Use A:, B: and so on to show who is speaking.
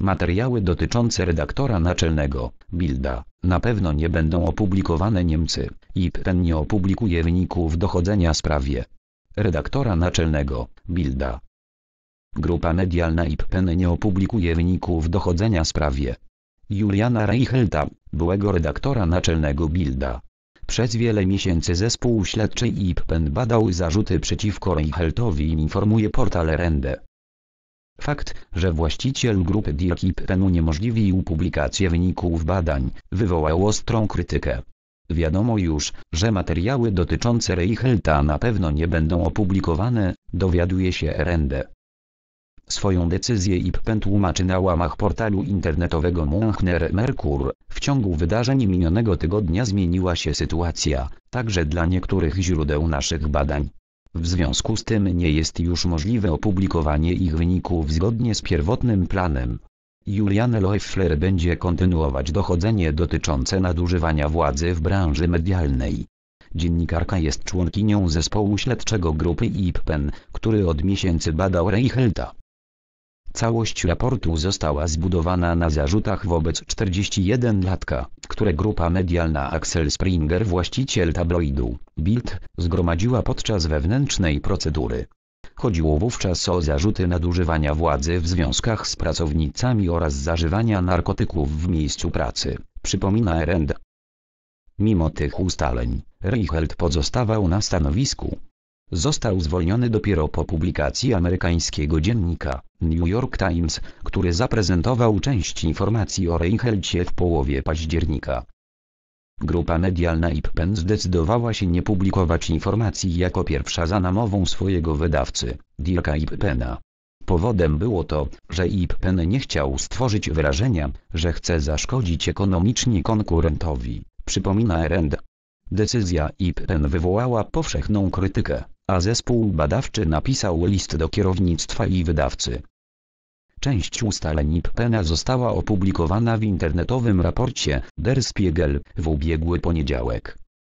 A: Materiały dotyczące redaktora naczelnego, Bilda, na pewno nie będą opublikowane Niemcy. IPN nie opublikuje wyników dochodzenia sprawie. Redaktora naczelnego, Bilda. Grupa medialna IPN nie opublikuje wyników dochodzenia sprawie. Juliana Reichelta, byłego redaktora naczelnego Bilda. Przez wiele miesięcy zespół śledczy IPN badał zarzuty przeciwko Reicheltowi informuje portal Rende. Fakt, że właściciel grupy Dirkipten uniemożliwił publikację wyników badań, wywołał ostrą krytykę. Wiadomo już, że materiały dotyczące Reichelta na pewno nie będą opublikowane, dowiaduje się RND. Swoją decyzję IPPEN tłumaczy na łamach portalu internetowego Münchner Merkur. W ciągu wydarzeń minionego tygodnia zmieniła się sytuacja, także dla niektórych źródeł naszych badań. W związku z tym nie jest już możliwe opublikowanie ich wyników zgodnie z pierwotnym planem. Julian Loeffler będzie kontynuować dochodzenie dotyczące nadużywania władzy w branży medialnej. Dziennikarka jest członkinią zespołu śledczego grupy IPPEN, który od miesięcy badał Reichelta. Całość raportu została zbudowana na zarzutach wobec 41-latka, które grupa medialna Axel Springer właściciel tabloidu, Bild, zgromadziła podczas wewnętrznej procedury. Chodziło wówczas o zarzuty nadużywania władzy w związkach z pracownicami oraz zażywania narkotyków w miejscu pracy, przypomina RND. Mimo tych ustaleń, Reichelt pozostawał na stanowisku, Został zwolniony dopiero po publikacji amerykańskiego dziennika New York Times, który zaprezentował część informacji o Reinhelcie w połowie października. Grupa medialna IPPEN zdecydowała się nie publikować informacji jako pierwsza za namową swojego wydawcy, Dirka IPPENa. Powodem było to, że IPPEN nie chciał stworzyć wrażenia, że chce zaszkodzić ekonomicznie konkurentowi, przypomina RND. Decyzja IPPEN wywołała powszechną krytykę a zespół badawczy napisał list do kierownictwa i wydawcy. Część ustaleń IPPENA została opublikowana w internetowym raporcie Der Spiegel w ubiegły poniedziałek.